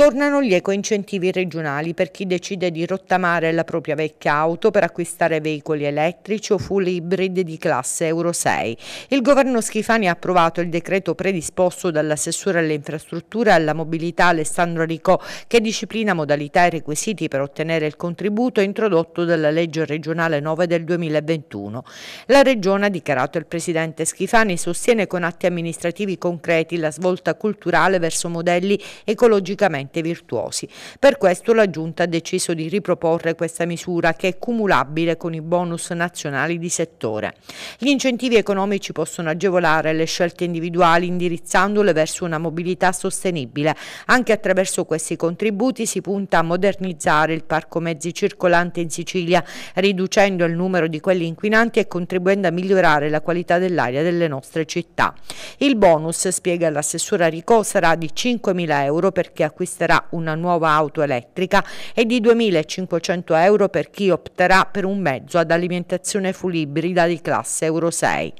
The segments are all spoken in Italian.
Tornano gli ecoincentivi regionali per chi decide di rottamare la propria vecchia auto per acquistare veicoli elettrici o full hybrid di classe Euro 6. Il governo Schifani ha approvato il decreto predisposto dall'assessore alle infrastrutture e alla mobilità Alessandro Ricò che disciplina modalità e requisiti per ottenere il contributo introdotto dalla legge regionale 9 del 2021. La regione ha dichiarato il presidente Schifani sostiene con atti amministrativi concreti la svolta culturale verso modelli ecologicamente veramente virtuosi. Per questo la Giunta ha deciso di riproporre questa misura che è cumulabile con i bonus nazionali di settore. Gli incentivi economici possono agevolare le scelte individuali indirizzandole verso una mobilità sostenibile. Anche attraverso questi contributi si punta a modernizzare il parco mezzi circolante in Sicilia, riducendo il numero di quelli inquinanti e contribuendo a migliorare la qualità dell'aria delle nostre città. Il bonus, spiega l'assessora Ricò, sarà di 5.000 euro per chi acquista acquisterà una nuova auto elettrica e di 2.500 euro per chi opterà per un mezzo ad alimentazione full ibrida di classe Euro 6.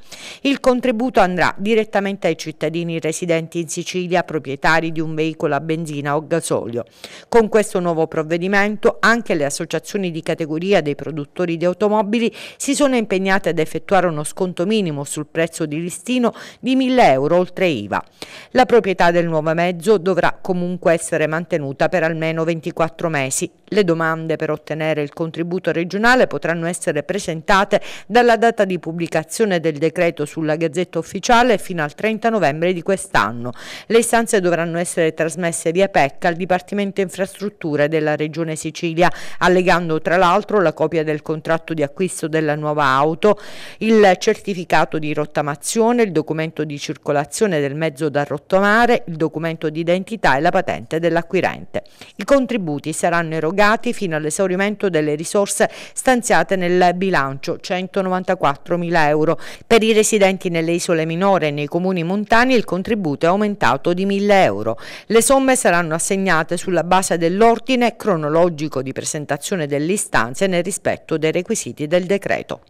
Il contributo andrà direttamente ai cittadini residenti in Sicilia proprietari di un veicolo a benzina o gasolio. Con questo nuovo provvedimento anche le associazioni di categoria dei produttori di automobili si sono impegnate ad effettuare uno sconto minimo sul prezzo di listino di 1.000 euro oltre IVA. La proprietà del nuovo mezzo dovrà comunque essere essere mantenuta per almeno 24 mesi. Le domande per ottenere il contributo regionale potranno essere presentate dalla data di pubblicazione del decreto sulla Gazzetta Ufficiale fino al 30 novembre di quest'anno. Le istanze dovranno essere trasmesse via PEC al Dipartimento Infrastrutture della Regione Sicilia, allegando tra l'altro la copia del contratto di acquisto della nuova auto, il certificato di rottamazione, il documento di circolazione del mezzo da rottamare, il documento di identità e la patente del dell'acquirente. I contributi saranno erogati fino all'esaurimento delle risorse stanziate nel bilancio, 194 mila euro. Per i residenti nelle isole minore e nei comuni montani il contributo è aumentato di 1.000 euro. Le somme saranno assegnate sulla base dell'ordine cronologico di presentazione delle istanze nel rispetto dei requisiti del decreto.